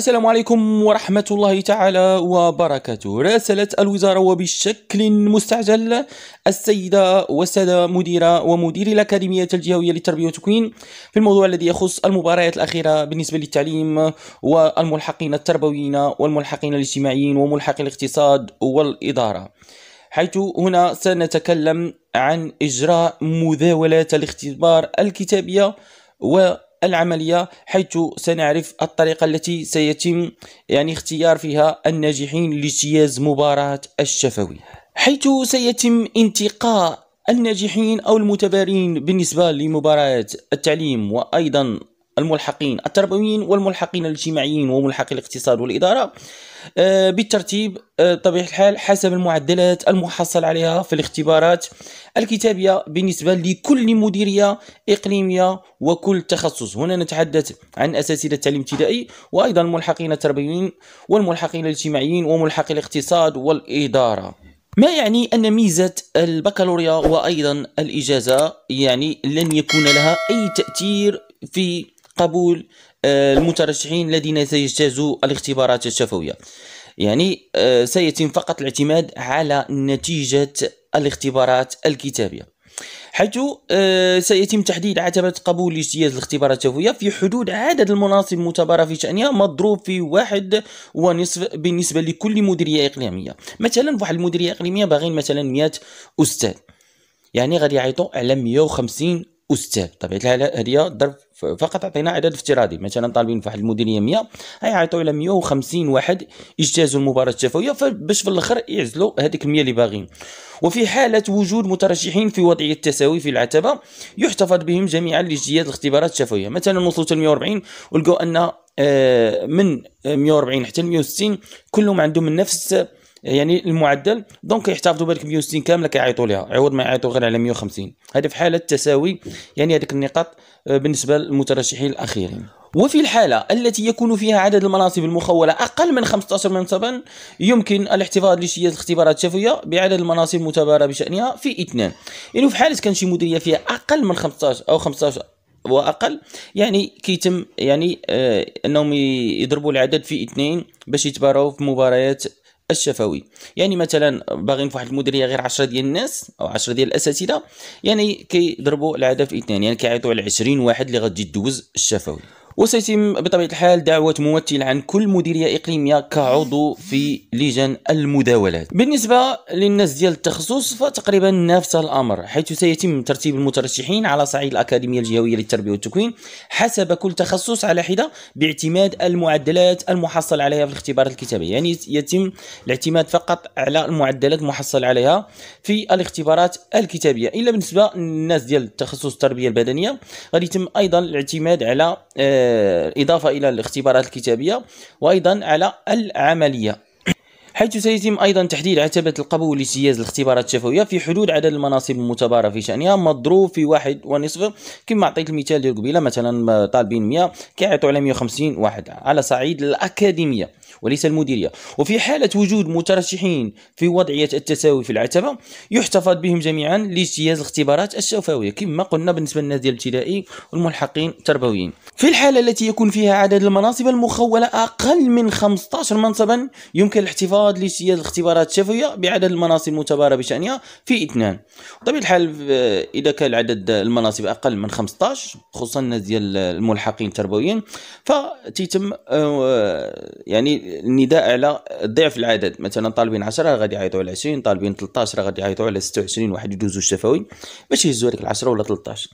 السلام عليكم ورحمة الله تعالى وبركاته راسلت الوزارة وبشكل مستعجل السيدة والسادة مديرة ومدير الأكاديمية الجهوية للتربية والتكوين في الموضوع الذي يخص المباريات الأخيرة بالنسبة للتعليم والملحقين التربويين والملحقين الاجتماعيين وملحق الاقتصاد والإدارة حيث هنا سنتكلم عن إجراء مذاولات الاختبار الكتابية و العملية حيث سنعرف الطريقة التي سيتم يعني اختيار فيها الناجحين لاجتياز مباراة الشفوي حيث سيتم انتقاء الناجحين أو المتبارين بالنسبة لمباراة التعليم وأيضا الملحقين التربويين والملحقين الاجتماعيين وملحقي الاقتصاد والإدارة آه، بالترتيب آه، طبيعة الحال حسب المعدلات المحصل عليها في الاختبارات الكتابية بالنسبة لكل مديرية إقليمية وكل تخصص هنا نتحدث عن أساتذة التعليم الابتدائي وأيضا الملحقين التربويين والملحقين الاجتماعيين وملحقي الاقتصاد والإدارة ما يعني أن ميزة البكالوريا وأيضا الإجازة يعني لن يكون لها أي تأثير في قبول آه، المترشحين الذين سيجتازوا الاختبارات الشفوية يعني آه، سيتم فقط الاعتماد على نتيجة الاختبارات الكتابية حيث آه، سيتم تحديد عتبة قبول اجتياز الاختبارات الشفوية في حدود عدد المناصب المعتبرة في شأنها مضروب في واحد ونصف بالنسبة لكل مديرية إقليمية مثلا واحد المديرية إقليمية باغين مثلا 100 أستاذ يعني غادي يعيطوا على 150 استاذ بطبيعه الحال هذه ضرب فقط عطينا عدد افتراضي مثلا طالبين في واحد المديريه 100 غيعيطوا الى 150 واحد اجتازوا المباراه التفاويه باش في الاخر يعزلوا هذيك 100 اللي باغيين وفي حاله وجود مترشحين في وضعيه التساوي في العتبه يحتفظ بهم جميعا لاجتياز الاختبارات التفاويه مثلا وصلوا ل 140 ولقوا ان آه، من 140 حتى 160 كلهم عندهم نفس يعني المعدل دونك يحتفظوا بالك 160 كامله كيعيطوا لها عوض ما يعيطوا غير على 150 هذا في حاله تساوي يعني هذيك النقاط آه، بالنسبه للمترشحين الاخيرين وفي الحالة التي يكون فيها عدد المناصب المخولة أقل من 15 منصبا يمكن الاحتفاظ لشية الاختبارات الشفوية بعدد المناصب المتبارة بشأنها في اثنان يعني في حالة كان شي مديرية فيها أقل من 15 أو 15 واقل يعني كيتم يعني آه انهم يضربوا العدد في اثنين باش يتباروا في مباريات الشفوي يعني مثلا باغيين في واحد المديريه غير 10 ديال الناس او 10 ديال الاساتذه يعني كيضربوا العدد في اثنين يعني كيعيطوا على 20 واحد اللي غادي دوز الشفوي وسيتم بطبيعة الحال دعوة ممثل عن كل مديرية إقليمية كعضو في لجان المداولات بالنسبة للناس ديال التخصص فتقريبا نفس الأمر حيث سيتم ترتيب المترشحين على صعيد الأكاديمية الجهوية للتربية والتكوين حسب كل تخصص على حدة باعتماد المعدلات المحصل عليها في الاختبارات الكتابية يعني يتم الاعتماد فقط على المعدلات المحصل عليها في الاختبارات الكتابية إلا بالنسبة للناس ديال التخصص التربية البدنية غادي يتم أيضا الاعتماد على آه إضافة إلى الاختبارات الكتابية وأيضا على العملية حيث سيتم ايضا تحديد عتبه القبول لاجتياز الاختبارات الشفويه في حدود عدد المناصب المتبارة في شانها مضروب في واحد ونصف كما عطيت المثال ديال قبيله مثلا طالبين 100 كيعيطوا على 150 واحد على صعيد الاكاديميه وليس المديرية وفي حالة وجود مترشحين في وضعية التساوي في العتبة يحتفظ بهم جميعا لاجتياز الاختبارات الشفوية كما قلنا بالنسبة للنادي الابتدائي والملحقين التربويين في الحالة التي يكون فيها عدد المناصب المخولة أقل من 15 منصبا يمكن الاحتفاظ لاجتياز الاختبارات الشفوية بعدد المناصب المتبارة بشأنها في اثنان بطبيعة الحال آه، إذا كان عدد المناصب أقل من 15 خصوصا الناس ديال الملحقين التربويين فتيتم آه، يعني النداء على ضعف العدد مثلا طالبين 10 غادي يعيطوا على 20 طالبين 13 غادي يعيطوا على 26 واحد يدوزوا الشفوي باش يهزوا هذيك 10 ولا 13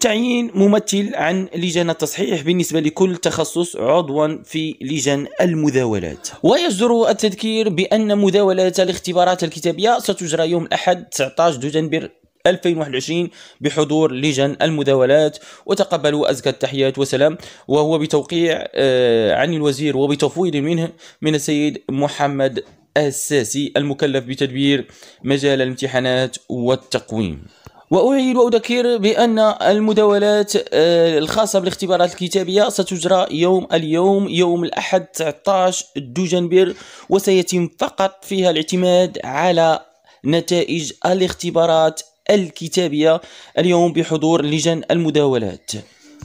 تعيين ممثل عن لجان التصحيح بالنسبه لكل تخصص عضوا في لجان المداولات ويجدر التذكير بان مداولات الاختبارات الكتابيه ستجرى يوم الاحد 19 دجنبر 2021 بحضور لجن المداولات وتقبلوا أزكى التحيات وسلام وهو بتوقيع آه، عن الوزير وبتفويض منه من السيد محمد الساسي المكلف بتدبير مجال الامتحانات والتقويم وأعيد وأذكر بأن المداولات آه، الخاصة بالاختبارات الكتابية ستجرى يوم اليوم يوم الأحد 19 دجنبر وسيتم فقط فيها الاعتماد على نتائج الاختبارات الكتابية اليوم بحضور لجن المداولات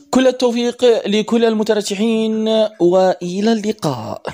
كل التوفيق لكل المترشحين وإلى اللقاء